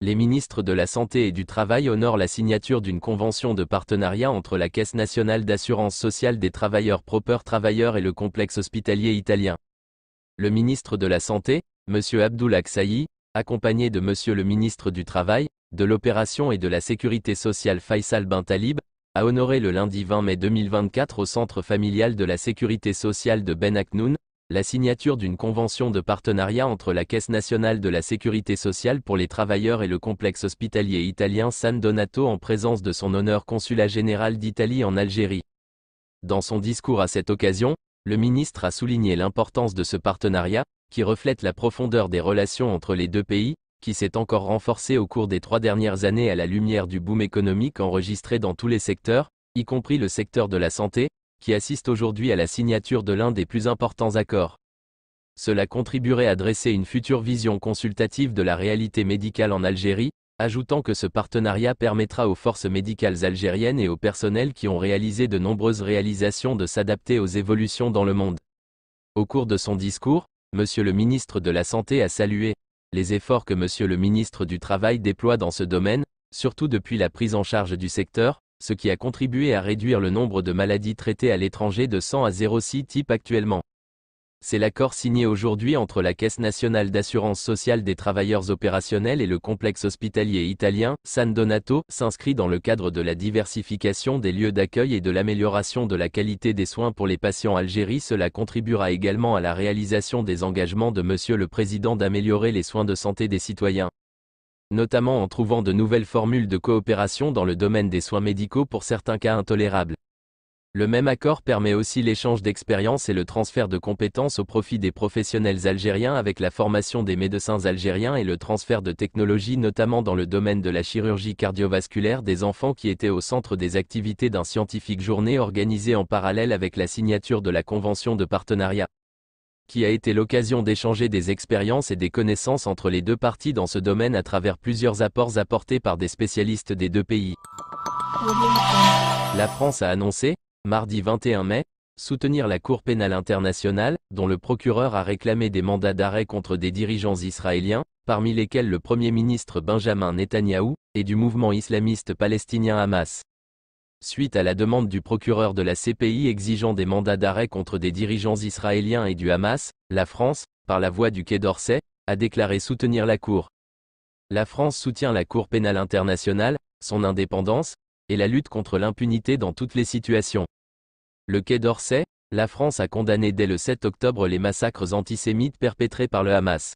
Les ministres de la Santé et du Travail honorent la signature d'une convention de partenariat entre la Caisse nationale d'assurance sociale des travailleurs propres travailleurs et le complexe hospitalier italien. Le ministre de la Santé, M. Abdul Aqsaï, accompagné de M. le ministre du Travail, de l'Opération et de la Sécurité sociale Faisal Bintalib, a honoré le lundi 20 mai 2024 au Centre familial de la sécurité sociale de Ben Aknoun, la signature d'une convention de partenariat entre la Caisse nationale de la sécurité sociale pour les travailleurs et le complexe hospitalier italien San Donato en présence de son honneur consulat général d'Italie en Algérie. Dans son discours à cette occasion, le ministre a souligné l'importance de ce partenariat, qui reflète la profondeur des relations entre les deux pays, qui s'est encore renforcée au cours des trois dernières années à la lumière du boom économique enregistré dans tous les secteurs, y compris le secteur de la santé, qui assiste aujourd'hui à la signature de l'un des plus importants accords. Cela contribuerait à dresser une future vision consultative de la réalité médicale en Algérie, ajoutant que ce partenariat permettra aux forces médicales algériennes et aux personnels qui ont réalisé de nombreuses réalisations de s'adapter aux évolutions dans le monde. Au cours de son discours, Monsieur le ministre de la Santé a salué, les efforts que Monsieur le ministre du Travail déploie dans ce domaine, surtout depuis la prise en charge du secteur, ce qui a contribué à réduire le nombre de maladies traitées à l'étranger de 100 à 0,6 type actuellement. C'est l'accord signé aujourd'hui entre la Caisse nationale d'assurance sociale des travailleurs opérationnels et le complexe hospitalier italien, San Donato, s'inscrit dans le cadre de la diversification des lieux d'accueil et de l'amélioration de la qualité des soins pour les patients Algérie. Cela contribuera également à la réalisation des engagements de Monsieur le Président d'améliorer les soins de santé des citoyens notamment en trouvant de nouvelles formules de coopération dans le domaine des soins médicaux pour certains cas intolérables. Le même accord permet aussi l'échange d'expériences et le transfert de compétences au profit des professionnels algériens avec la formation des médecins algériens et le transfert de technologies notamment dans le domaine de la chirurgie cardiovasculaire des enfants qui étaient au centre des activités d'un scientifique journée organisée en parallèle avec la signature de la convention de partenariat qui a été l'occasion d'échanger des expériences et des connaissances entre les deux parties dans ce domaine à travers plusieurs apports apportés par des spécialistes des deux pays. La France a annoncé, mardi 21 mai, soutenir la Cour pénale internationale, dont le procureur a réclamé des mandats d'arrêt contre des dirigeants israéliens, parmi lesquels le Premier ministre Benjamin Netanyahou, et du mouvement islamiste palestinien Hamas. Suite à la demande du procureur de la CPI exigeant des mandats d'arrêt contre des dirigeants israéliens et du Hamas, la France, par la voix du Quai d'Orsay, a déclaré soutenir la Cour. La France soutient la Cour pénale internationale, son indépendance, et la lutte contre l'impunité dans toutes les situations. Le Quai d'Orsay, la France a condamné dès le 7 octobre les massacres antisémites perpétrés par le Hamas.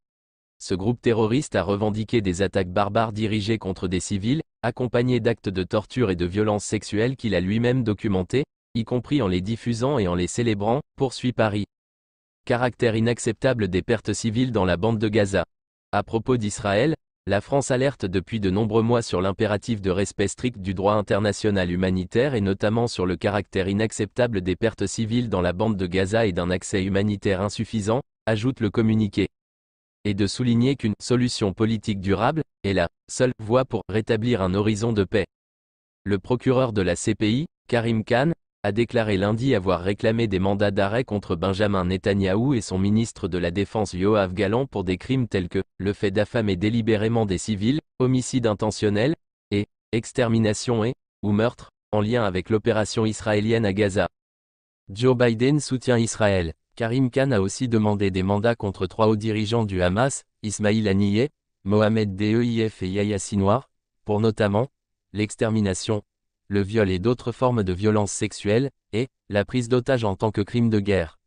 Ce groupe terroriste a revendiqué des attaques barbares dirigées contre des civils, accompagnées d'actes de torture et de violences sexuelles qu'il a lui-même documentés, y compris en les diffusant et en les célébrant, poursuit Paris. Caractère inacceptable des pertes civiles dans la bande de Gaza. À propos d'Israël, la France alerte depuis de nombreux mois sur l'impératif de respect strict du droit international humanitaire et notamment sur le caractère inacceptable des pertes civiles dans la bande de Gaza et d'un accès humanitaire insuffisant, ajoute le communiqué. Et de souligner qu'une solution politique durable est la seule voie pour rétablir un horizon de paix. Le procureur de la CPI, Karim Khan, a déclaré lundi avoir réclamé des mandats d'arrêt contre Benjamin Netanyahou et son ministre de la Défense Yoav Gallant pour des crimes tels que le fait d'affamer délibérément des civils, homicide intentionnel, et extermination et ou meurtre, en lien avec l'opération israélienne à Gaza. Joe Biden soutient Israël. Karim Khan a aussi demandé des mandats contre trois hauts dirigeants du Hamas, Ismail Haniyeh, Mohamed Deif et Yahya Sinwar, pour notamment l'extermination le viol et d'autres formes de violences sexuelles, et la prise d'otages en tant que crime de guerre.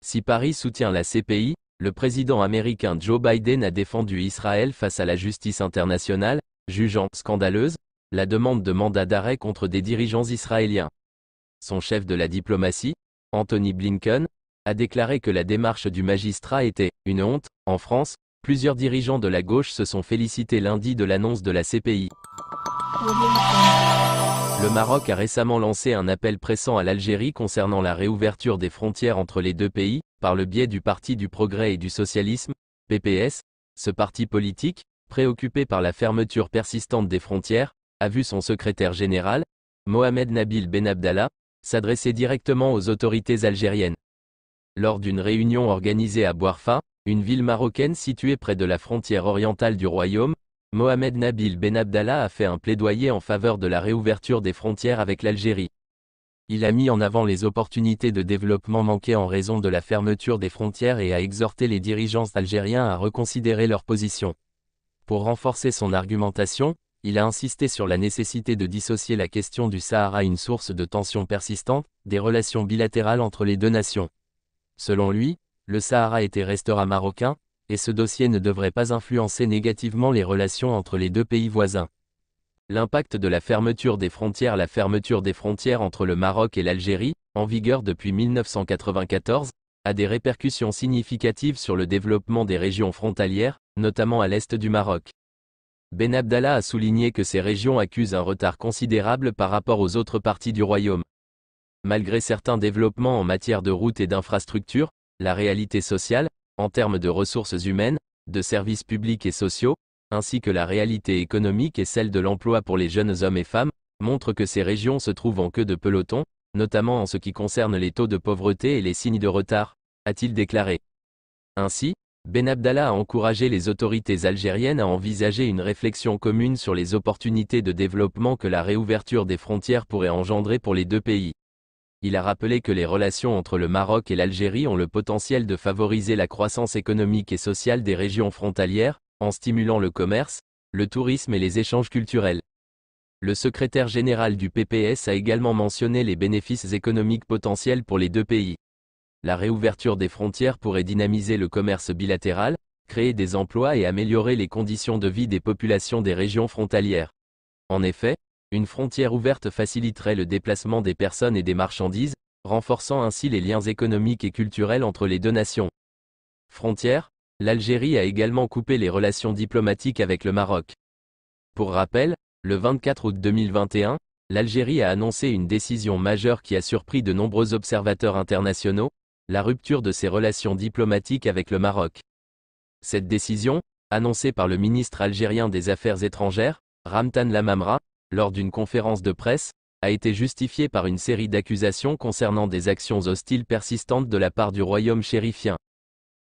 Si Paris soutient la CPI, le président américain Joe Biden a défendu Israël face à la justice internationale, jugeant scandaleuse la demande de mandat d'arrêt contre des dirigeants israéliens. Son chef de la diplomatie, Anthony Blinken, a déclaré que la démarche du magistrat était une honte. En France, plusieurs dirigeants de la gauche se sont félicités lundi de l'annonce de la CPI. Le Maroc a récemment lancé un appel pressant à l'Algérie concernant la réouverture des frontières entre les deux pays, par le biais du Parti du Progrès et du Socialisme, PPS. Ce parti politique, préoccupé par la fermeture persistante des frontières, a vu son secrétaire général, Mohamed Nabil Ben Abdallah, s'adresser directement aux autorités algériennes. Lors d'une réunion organisée à Boirfa, une ville marocaine située près de la frontière orientale du royaume, Mohamed Nabil Ben Abdallah a fait un plaidoyer en faveur de la réouverture des frontières avec l'Algérie. Il a mis en avant les opportunités de développement manquées en raison de la fermeture des frontières et a exhorté les dirigeants algériens à reconsidérer leur position. Pour renforcer son argumentation, il a insisté sur la nécessité de dissocier la question du Sahara une source de tensions persistantes, des relations bilatérales entre les deux nations. Selon lui, le Sahara était restera marocain, et ce dossier ne devrait pas influencer négativement les relations entre les deux pays voisins. L'impact de la fermeture des frontières La fermeture des frontières entre le Maroc et l'Algérie, en vigueur depuis 1994, a des répercussions significatives sur le développement des régions frontalières, notamment à l'est du Maroc. Ben Abdallah a souligné que ces régions accusent un retard considérable par rapport aux autres parties du royaume. Malgré certains développements en matière de routes et d'infrastructures, la réalité sociale, en termes de ressources humaines, de services publics et sociaux, ainsi que la réalité économique et celle de l'emploi pour les jeunes hommes et femmes, montrent que ces régions se trouvent en queue de peloton, notamment en ce qui concerne les taux de pauvreté et les signes de retard, a-t-il déclaré. Ainsi, Ben Abdallah a encouragé les autorités algériennes à envisager une réflexion commune sur les opportunités de développement que la réouverture des frontières pourrait engendrer pour les deux pays il a rappelé que les relations entre le Maroc et l'Algérie ont le potentiel de favoriser la croissance économique et sociale des régions frontalières, en stimulant le commerce, le tourisme et les échanges culturels. Le secrétaire général du PPS a également mentionné les bénéfices économiques potentiels pour les deux pays. La réouverture des frontières pourrait dynamiser le commerce bilatéral, créer des emplois et améliorer les conditions de vie des populations des régions frontalières. En effet, une frontière ouverte faciliterait le déplacement des personnes et des marchandises, renforçant ainsi les liens économiques et culturels entre les deux nations. Frontière, l'Algérie a également coupé les relations diplomatiques avec le Maroc. Pour rappel, le 24 août 2021, l'Algérie a annoncé une décision majeure qui a surpris de nombreux observateurs internationaux, la rupture de ses relations diplomatiques avec le Maroc. Cette décision, annoncée par le ministre algérien des Affaires étrangères, Ramtan Lamamra, lors d'une conférence de presse, a été justifié par une série d'accusations concernant des actions hostiles persistantes de la part du royaume chérifien.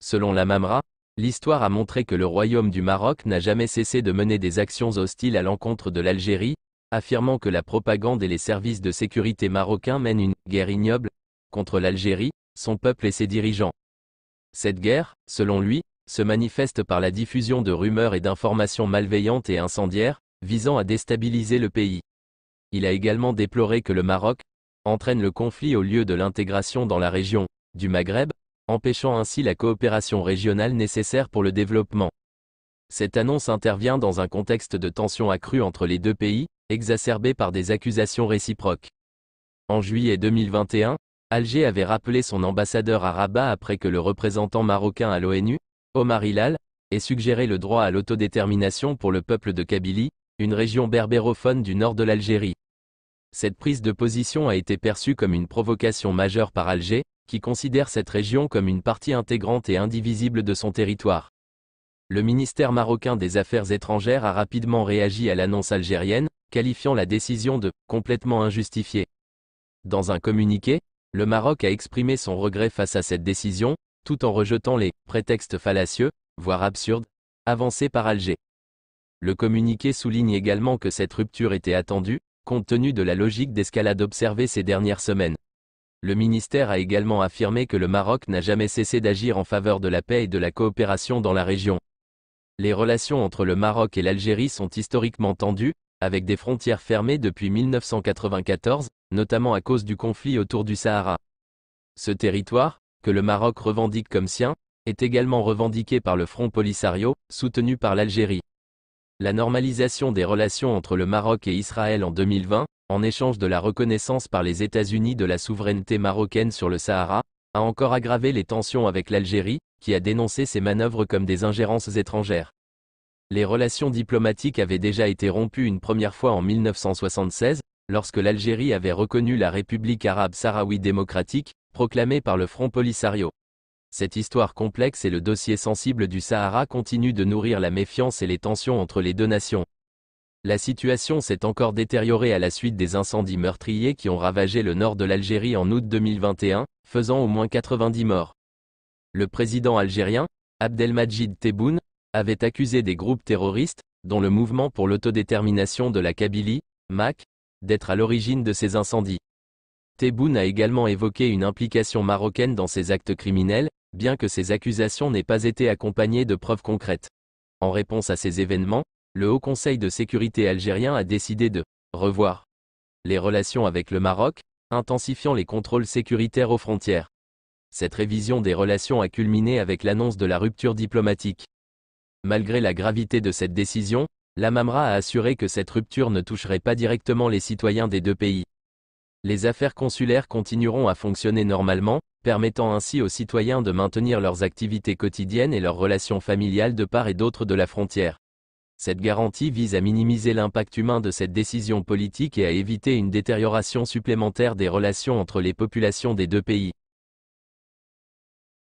Selon la Mamra, l'histoire a montré que le royaume du Maroc n'a jamais cessé de mener des actions hostiles à l'encontre de l'Algérie, affirmant que la propagande et les services de sécurité marocains mènent une guerre ignoble contre l'Algérie, son peuple et ses dirigeants. Cette guerre, selon lui, se manifeste par la diffusion de rumeurs et d'informations malveillantes et incendiaires, visant à déstabiliser le pays. Il a également déploré que le Maroc entraîne le conflit au lieu de l'intégration dans la région du Maghreb, empêchant ainsi la coopération régionale nécessaire pour le développement. Cette annonce intervient dans un contexte de tensions accrues entre les deux pays, exacerbées par des accusations réciproques. En juillet 2021, Alger avait rappelé son ambassadeur à Rabat après que le représentant marocain à l'ONU, Omar Ilal, ait suggéré le droit à l'autodétermination pour le peuple de Kabylie, une région berbérophone du nord de l'Algérie. Cette prise de position a été perçue comme une provocation majeure par Alger, qui considère cette région comme une partie intégrante et indivisible de son territoire. Le ministère marocain des Affaires étrangères a rapidement réagi à l'annonce algérienne, qualifiant la décision de complètement injustifiée. Dans un communiqué, le Maroc a exprimé son regret face à cette décision, tout en rejetant les prétextes fallacieux, voire absurdes, avancés par Alger. Le communiqué souligne également que cette rupture était attendue, compte tenu de la logique d'escalade observée ces dernières semaines. Le ministère a également affirmé que le Maroc n'a jamais cessé d'agir en faveur de la paix et de la coopération dans la région. Les relations entre le Maroc et l'Algérie sont historiquement tendues, avec des frontières fermées depuis 1994, notamment à cause du conflit autour du Sahara. Ce territoire, que le Maroc revendique comme sien, est également revendiqué par le Front Polisario, soutenu par l'Algérie. La normalisation des relations entre le Maroc et Israël en 2020, en échange de la reconnaissance par les États-Unis de la souveraineté marocaine sur le Sahara, a encore aggravé les tensions avec l'Algérie, qui a dénoncé ces manœuvres comme des ingérences étrangères. Les relations diplomatiques avaient déjà été rompues une première fois en 1976, lorsque l'Algérie avait reconnu la République arabe sahraoui démocratique, proclamée par le Front Polisario. Cette histoire complexe et le dossier sensible du Sahara continuent de nourrir la méfiance et les tensions entre les deux nations. La situation s'est encore détériorée à la suite des incendies meurtriers qui ont ravagé le nord de l'Algérie en août 2021, faisant au moins 90 morts. Le président algérien, Abdelmajid Tebboune, avait accusé des groupes terroristes, dont le mouvement pour l'autodétermination de la Kabylie, MAC, d'être à l'origine de ces incendies. Tebboune a également évoqué une implication marocaine dans ces actes criminels, bien que ces accusations n'aient pas été accompagnées de preuves concrètes. En réponse à ces événements, le Haut Conseil de sécurité algérien a décidé de revoir les relations avec le Maroc, intensifiant les contrôles sécuritaires aux frontières. Cette révision des relations a culminé avec l'annonce de la rupture diplomatique. Malgré la gravité de cette décision, la MAMRA a assuré que cette rupture ne toucherait pas directement les citoyens des deux pays. Les affaires consulaires continueront à fonctionner normalement, permettant ainsi aux citoyens de maintenir leurs activités quotidiennes et leurs relations familiales de part et d'autre de la frontière. Cette garantie vise à minimiser l'impact humain de cette décision politique et à éviter une détérioration supplémentaire des relations entre les populations des deux pays.